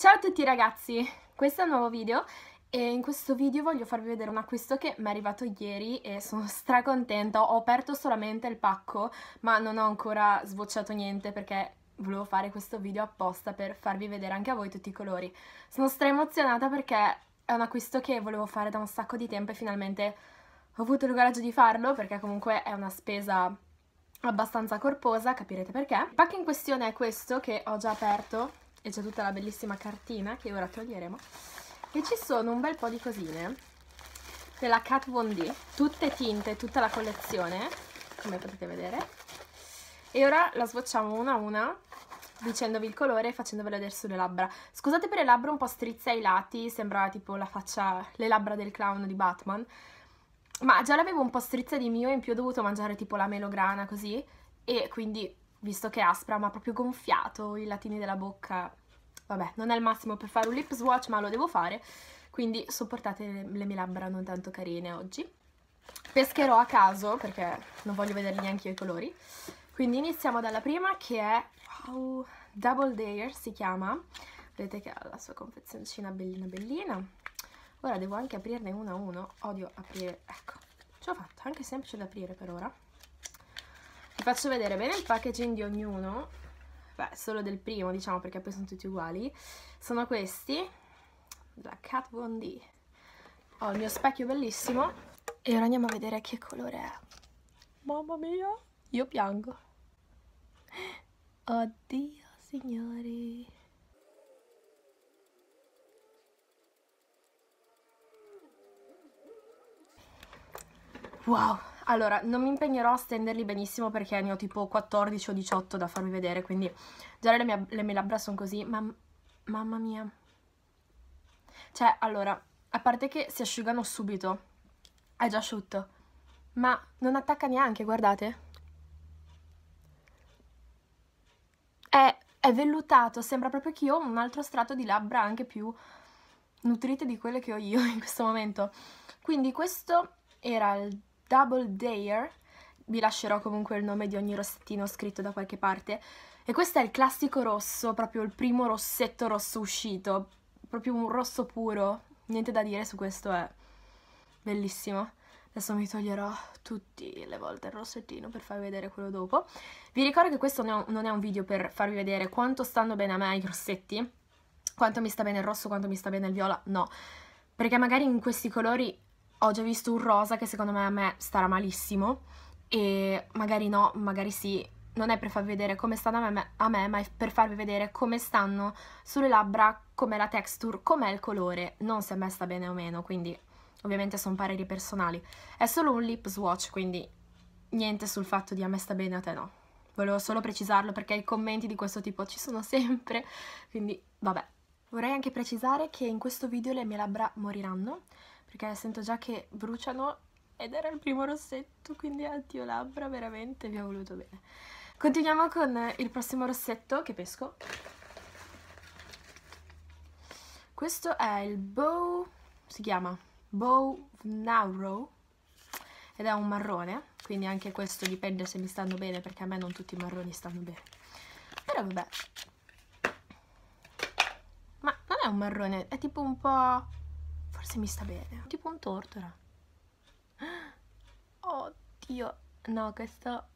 Ciao a tutti ragazzi, questo è un nuovo video e in questo video voglio farvi vedere un acquisto che mi è arrivato ieri e sono stracontenta, ho aperto solamente il pacco ma non ho ancora sbocciato niente perché volevo fare questo video apposta per farvi vedere anche a voi tutti i colori. Sono straemozionata perché è un acquisto che volevo fare da un sacco di tempo e finalmente ho avuto il coraggio di farlo perché comunque è una spesa abbastanza corposa, capirete perché. Il pacco in questione è questo che ho già aperto e c'è tutta la bellissima cartina che ora toglieremo e ci sono un bel po' di cosine della Kat Von D tutte tinte, tutta la collezione come potete vedere e ora la sbocciamo una a una dicendovi il colore e facendovelo vedere sulle labbra scusate per le labbra un po' strizze ai lati sembra tipo la faccia, le labbra del clown di Batman ma già l'avevo un po' strizza di mio in più ho dovuto mangiare tipo la melograna così e quindi visto che è aspra mi ha proprio gonfiato i latini della bocca Vabbè, non è il massimo per fare un lip swatch, ma lo devo fare. Quindi sopportate le mie labbra non tanto carine oggi. Pescherò a caso, perché non voglio vederli neanche io i colori. Quindi iniziamo dalla prima, che è... Wow, Double Dare si chiama. Vedete che ha la sua confezioncina bellina bellina. Ora devo anche aprirne uno a uno. Odio aprire... Ecco, ce l'ho fatta. Anche semplice da aprire per ora. Vi faccio vedere bene il packaging di ognuno beh, solo del primo diciamo perché poi sono tutti uguali, sono questi, della Kat Von D. Ho il mio specchio bellissimo e ora andiamo a vedere che colore è. Mamma mia, io piango. Oddio signori. Wow, allora, non mi impegnerò a stenderli benissimo perché ne ho tipo 14 o 18 da farvi vedere, quindi già le mie, le mie labbra sono così, ma mamma mia. Cioè, allora, a parte che si asciugano subito, è già asciutto, ma non attacca neanche, guardate. È, è vellutato, sembra proprio che io ho un altro strato di labbra anche più nutrite di quelle che ho io in questo momento. Quindi questo era il Double Dare, vi lascerò comunque il nome di ogni rossettino scritto da qualche parte, e questo è il classico rosso, proprio il primo rossetto rosso uscito, proprio un rosso puro, niente da dire su questo è bellissimo. Adesso mi toglierò tutte le volte il rossettino per farvi vedere quello dopo. Vi ricordo che questo non è un video per farvi vedere quanto stanno bene a me i rossetti, quanto mi sta bene il rosso, quanto mi sta bene il viola, no. Perché magari in questi colori ho già visto un rosa che secondo me a me starà malissimo e magari no, magari sì, non è per farvi vedere come stanno a me, a me ma è per farvi vedere come stanno sulle labbra, com'è la texture, com'è il colore, non se a me sta bene o meno, quindi ovviamente sono pareri personali. È solo un lip swatch, quindi niente sul fatto di a me sta bene o a te no. Volevo solo precisarlo perché i commenti di questo tipo ci sono sempre, quindi vabbè. Vorrei anche precisare che in questo video le mie labbra moriranno, perché sento già che bruciano ed era il primo rossetto, quindi addio labbra, veramente vi ho voluto bene. Continuiamo con il prossimo rossetto che pesco. Questo è il Bow, si chiama Bow Narrow, ed è un marrone, quindi anche questo dipende se mi stanno bene perché a me non tutti i marroni stanno bene. Però vabbè. Ma non è un marrone, è tipo un po' Forse mi sta bene. Tipo un tortora. Oddio. No, questo...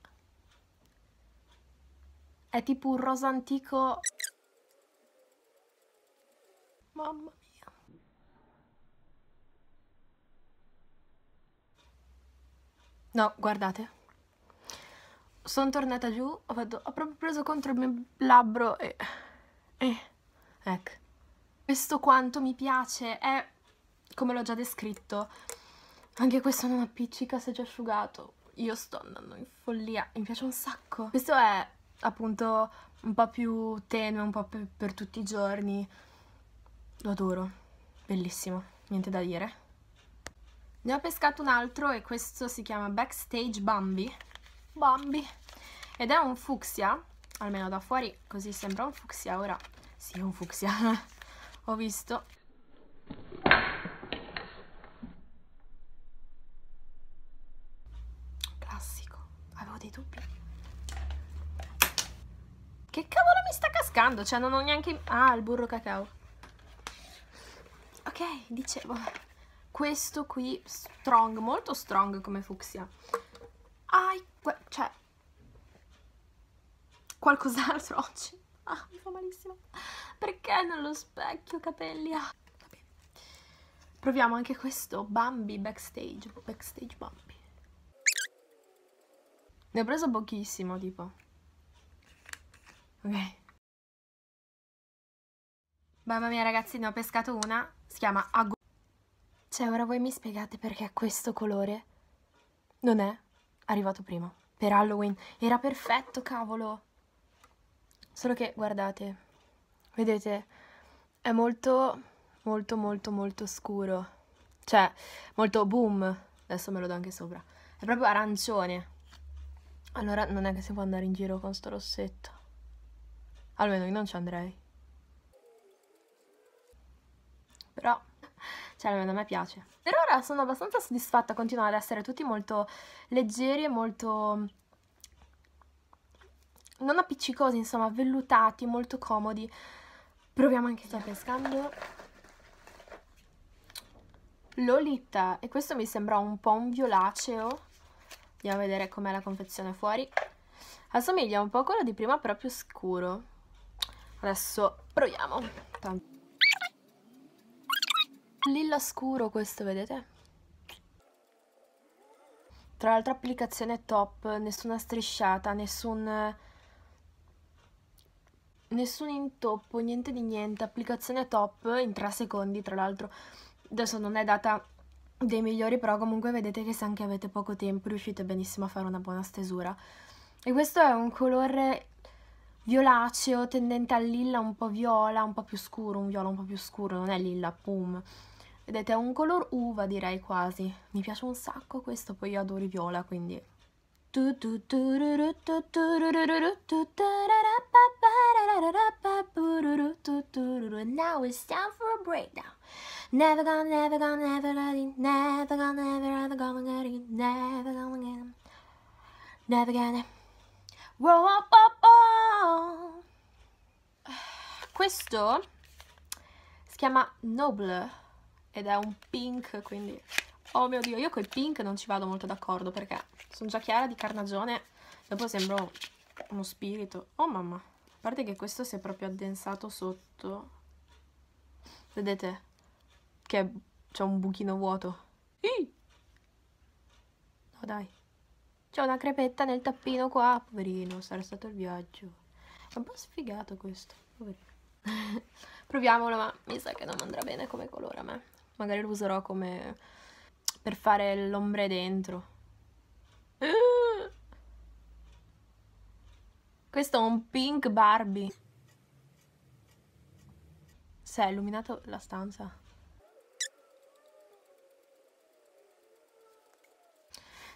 È tipo un rosa antico. Mamma mia. No, guardate. Sono tornata giù, ho, fatto, ho proprio preso contro il mio labbro e... e eh, ecco. Questo quanto mi piace, è come l'ho già descritto, anche questo non appiccica se già asciugato. Io sto andando in follia, mi piace un sacco. Questo è appunto un po' più tenue, un po' per, per tutti i giorni. Lo adoro, bellissimo, niente da dire. Ne ho pescato un altro e questo si chiama Backstage Bambi. Bambi. Ed è un fucsia, almeno da fuori così sembra un fucsia, ora sì è un fucsia, ho visto. pescando, cioè non ho neanche... Ah, il burro cacao. Ok, dicevo, questo qui, strong, molto strong come fucsia. Ai, cioè, qualcos'altro oggi. Ah, mi fa malissimo. Perché non lo specchio, capelli? Ah, Proviamo anche questo, Bambi backstage, backstage Bambi. Ne ho preso pochissimo, tipo. Ok. Mamma mia ragazzi, ne ho pescato una, si chiama ago. Cioè, ora voi mi spiegate perché questo colore non è arrivato prima. Per Halloween era perfetto, cavolo! Solo che, guardate, vedete, è molto, molto, molto, molto scuro. Cioè, molto boom. Adesso me lo do anche sopra. È proprio arancione. Allora non è che si può andare in giro con sto rossetto. Almeno io non ci andrei. però cioè almeno a me piace. Per ora sono abbastanza soddisfatta, continuano ad essere tutti molto leggeri e molto non appiccicosi, insomma, vellutati, molto comodi. Proviamo anche sto pescando. Lolita, e questo mi sembra un po' un violaceo. Andiamo a vedere com'è la confezione fuori. Assomiglia un po' a quello di prima, però più scuro. Adesso proviamo. Tanto lilla scuro questo vedete tra l'altro applicazione top nessuna strisciata nessun nessun intoppo niente di niente applicazione top in 3 secondi tra l'altro adesso non è data dei migliori però comunque vedete che se anche avete poco tempo riuscite benissimo a fare una buona stesura e questo è un colore violaceo tendente al lilla un po' viola un po' più scuro un viola un po' più scuro non è lilla pum Vedete, è un color uva direi quasi. Mi piace un sacco questo, poi io adoro i viola, quindi... Now it's time for a breakdown. Never gonna, never gonna, never gonna, never gonna, never gonna, never gonna, never gonna, Roll up, up, up. Questo si chiama Noble ed è un pink, quindi... Oh mio Dio, io col pink non ci vado molto d'accordo perché sono già chiara di carnagione, dopo sembro uno spirito. Oh mamma, a parte che questo si è proprio addensato sotto. Vedete? Che c'è un buchino vuoto. Ih! No dai. C'è una crepetta nel tappino qua, poverino, sarà stato il viaggio. È un po' sfigato questo, poverino. Proviamolo, ma mi sa che non andrà bene come colore a me. Magari lo userò come per fare l'ombre dentro. Questo è un pink Barbie. Si è illuminato la stanza.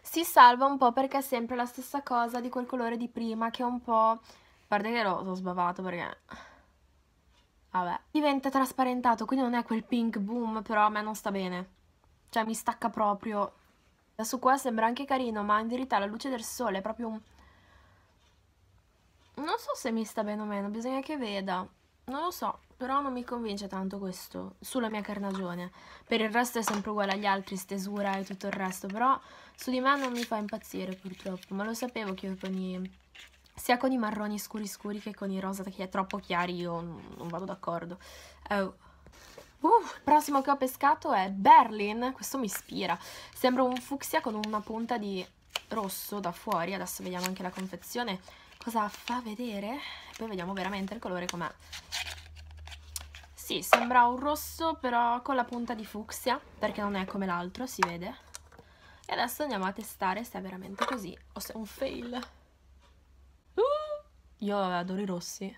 Si salva un po' perché è sempre la stessa cosa di quel colore di prima che è un po'... A parte che l'ho sbavato perché vabbè. Diventa trasparentato, quindi non è quel pink boom, però a me non sta bene. Cioè mi stacca proprio. Adesso qua sembra anche carino, ma in verità la luce del sole è proprio un... Non so se mi sta bene o meno, bisogna che veda. Non lo so, però non mi convince tanto questo, sulla mia carnagione. Per il resto è sempre uguale agli altri, stesura e tutto il resto, però su di me non mi fa impazzire purtroppo, ma lo sapevo che io con i sia con i marroni scuri scuri che con i rosa che è troppo chiari io non vado d'accordo uh, Uh, il prossimo che ho pescato è Berlin, questo mi ispira, sembra un fucsia con una punta di rosso da fuori, adesso vediamo anche la confezione cosa fa vedere, poi vediamo veramente il colore com'è. Sì, sembra un rosso però con la punta di fucsia, perché non è come l'altro, si vede. E adesso andiamo a testare se è veramente così o se è un fail. Io adoro i rossi.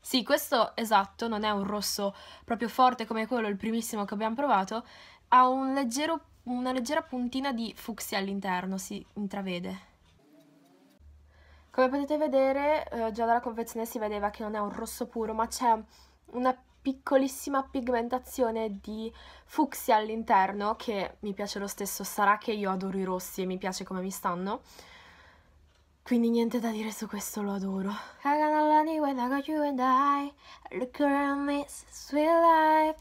Sì, questo esatto, non è un rosso proprio forte come quello, il primissimo che abbiamo provato, ha un leggero, una leggera puntina di fucsia all'interno, si intravede. Come potete vedere, eh, già dalla confezione si vedeva che non è un rosso puro, ma c'è una piccolissima pigmentazione di fucsia all'interno, che mi piace lo stesso, sarà che io adoro i rossi e mi piace come mi stanno, quindi niente da dire su questo, lo adoro. sweet life.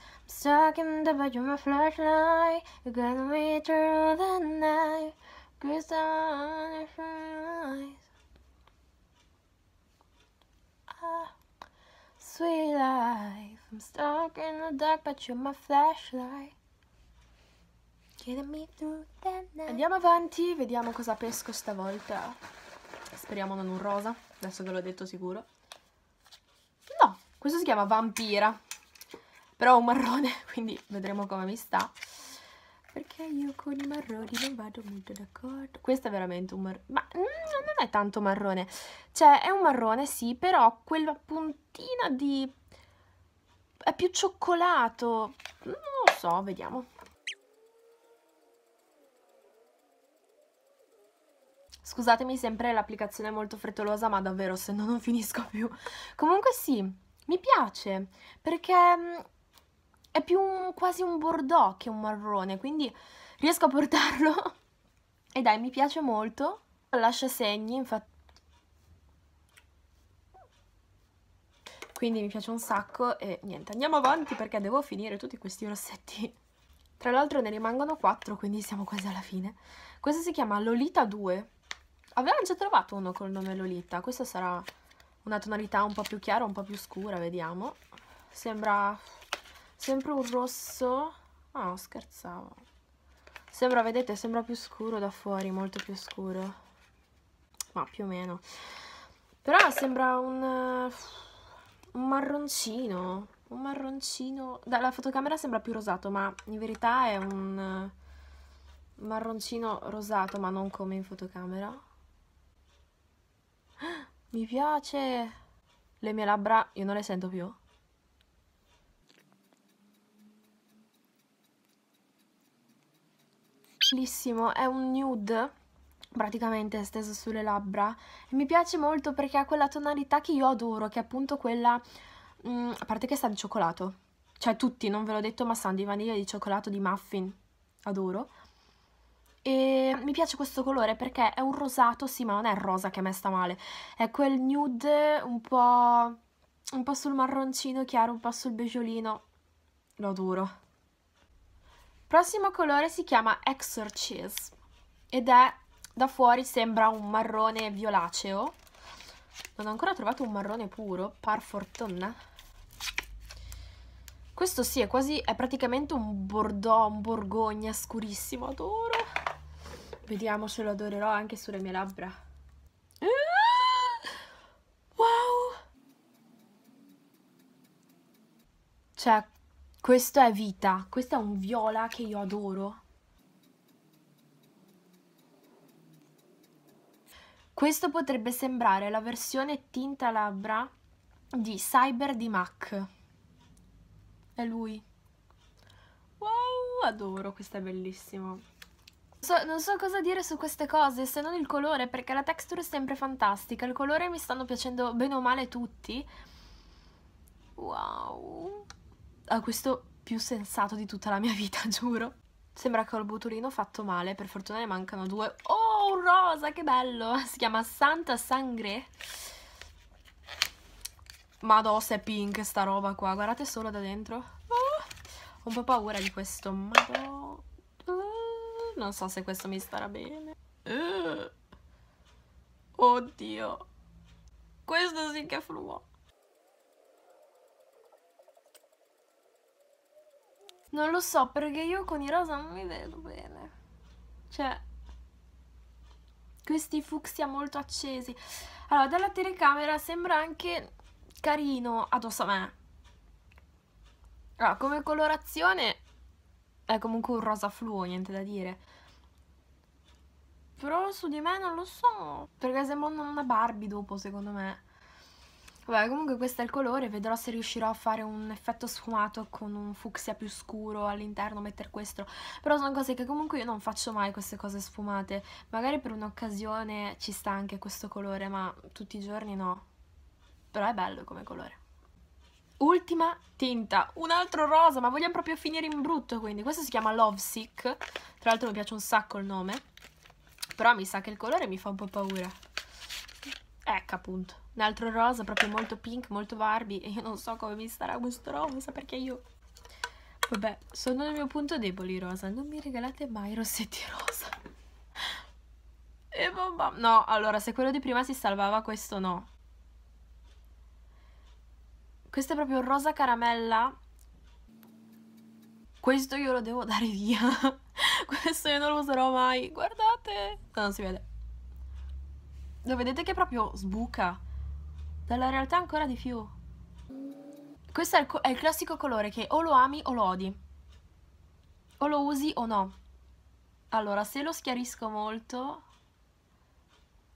I'm stuck in the dark, but you're my flashlight. Getting me through the night. Andiamo avanti, vediamo cosa pesco stavolta speriamo non un rosa, adesso ve l'ho detto sicuro. No, questo si chiama Vampira, però è un marrone, quindi vedremo come mi sta. Perché io con i marroni non vado molto d'accordo. Questo è veramente un marrone, ma mm, non è tanto marrone. Cioè, è un marrone, sì, però quella puntina di... è più cioccolato. Non lo so, vediamo. Scusatemi sempre l'applicazione è molto frettolosa, ma davvero se no non finisco più. Comunque sì, mi piace, perché mm, è più un, quasi un bordeaux che un marrone, quindi riesco a portarlo. e dai, mi piace molto, lascia segni, infatti. Quindi mi piace un sacco e niente, andiamo avanti perché devo finire tutti questi rossetti. Tra l'altro ne rimangono quattro, quindi siamo quasi alla fine. Questo si chiama Lolita 2, Avevamo già trovato uno col nome Lolita. Questo sarà una tonalità un po' più chiara, un po' più scura, vediamo. Sembra sempre un rosso... Ah, oh, scherzavo. Sembra, vedete, sembra più scuro da fuori, molto più scuro. Ma più o meno. Però sembra un, un marroncino. Un marroncino... Dalla fotocamera sembra più rosato, ma in verità è un marroncino rosato, ma non come in fotocamera. Mi piace. Le mie labbra io non le sento più. Bellissimo, è un nude praticamente steso sulle labbra e mi piace molto perché ha quella tonalità che io adoro, che è appunto quella, mh, mm, a parte che sta di cioccolato, cioè tutti, non ve l'ho detto, ma stanno di vaniglia, di cioccolato, di muffin, adoro, e mi piace questo colore perché è un rosato, sì, ma non è il rosa che a me sta male, è quel nude un po', un po sul marroncino chiaro, un po' sul beigeolino, lo adoro. Prossimo colore si chiama Exorcise ed è, da fuori sembra un marrone violaceo, non ho ancora trovato un marrone puro, par fortuna. Questo sì, è quasi, è praticamente un bordeaux, un borgogna scurissimo, adoro. Vediamo se lo adorerò anche sulle mie labbra. Ah! Wow! Cioè, questo è vita. Questo è un viola che io adoro. Questo potrebbe sembrare la versione tinta labbra di Cyber di MAC. È lui. Wow, adoro, questo è bellissimo. So, non so cosa dire su queste cose se non il colore perché la texture è sempre fantastica, il colore mi stanno piacendo bene o male tutti. Wow. Ah, questo più sensato di tutta la mia vita, giuro. Sembra che ho il botulino fatto male, per fortuna ne mancano due. Oh, un rosa, che bello! Si chiama Santa Sangre. Madò, se è pink sta roba qua, guardate solo da dentro. Oh, ho un po' paura di questo, madò. Non so se questo mi starà bene. Uh. Oddio. Questo sì che è fluo. Non lo so, perché io con i rosa non mi vedo bene. Cioè, questi fucsia molto accesi. Allora, dalla telecamera sembra anche carino addosso a me. Allora, come colorazione è comunque un rosa fluo, niente da dire. Però su di me non lo so, perché sembra una Barbie dopo, secondo me. Vabbè, comunque questo è il colore, vedrò se riuscirò a fare un effetto sfumato con un fucsia più scuro all'interno, mettere questo. Però sono cose che comunque io non faccio mai, queste cose sfumate. Magari per un'occasione ci sta anche questo colore, ma tutti i giorni no. Però è bello come colore. Ultima tinta, un altro rosa, ma vogliamo proprio finire in brutto quindi. Questo si chiama Lovesick, tra l'altro mi piace un sacco il nome, però mi sa che il colore mi fa un po' paura. Ecco appunto, un altro rosa proprio molto pink, molto Barbie e io non so come mi starà questo rosa perché io... Vabbè, sono il mio punto debole rosa, non mi regalate mai rossetti rosa. E bomba. No, allora se quello di prima si salvava questo no. Questo è proprio rosa caramella. Questo io lo devo dare via. Questo io non lo userò mai. Guardate. No, non si vede. Lo vedete che proprio sbuca. Dalla realtà ancora di più. Questo è il, è il classico colore che o lo ami o lo odi. O lo usi o no. Allora, se lo schiarisco molto,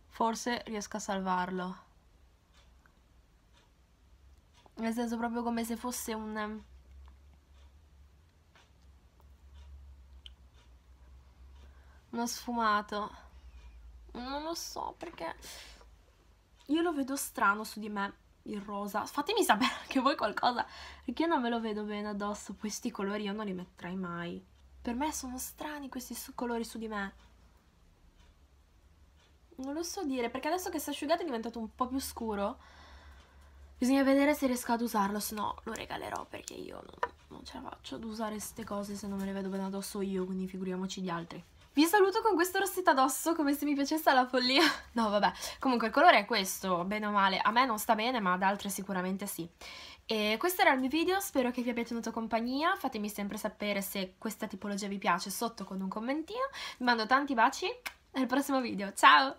forse riesco a salvarlo. Nel senso proprio come se fosse un... Ehm, uno sfumato. Non lo so perché... Io lo vedo strano su di me, il rosa. Fatemi sapere anche voi qualcosa, perché io non me lo vedo bene addosso. Questi colori io non li metterei mai. Per me sono strani questi colori su di me. Non lo so dire, perché adesso che si è asciugato è diventato un po' più scuro Bisogna vedere se riesco ad usarlo, se no lo regalerò perché io non, non ce la faccio ad usare queste cose se non me le vedo bene addosso io, quindi figuriamoci gli altri. Vi saluto con questo rossetto addosso come se mi piacesse la follia. No, vabbè. Comunque il colore è questo, bene o male. A me non sta bene, ma ad altre sicuramente sì. E questo era il mio video, spero che vi abbia tenuto compagnia. Fatemi sempre sapere se questa tipologia vi piace sotto con un commentino. Vi mando tanti baci al prossimo video. Ciao!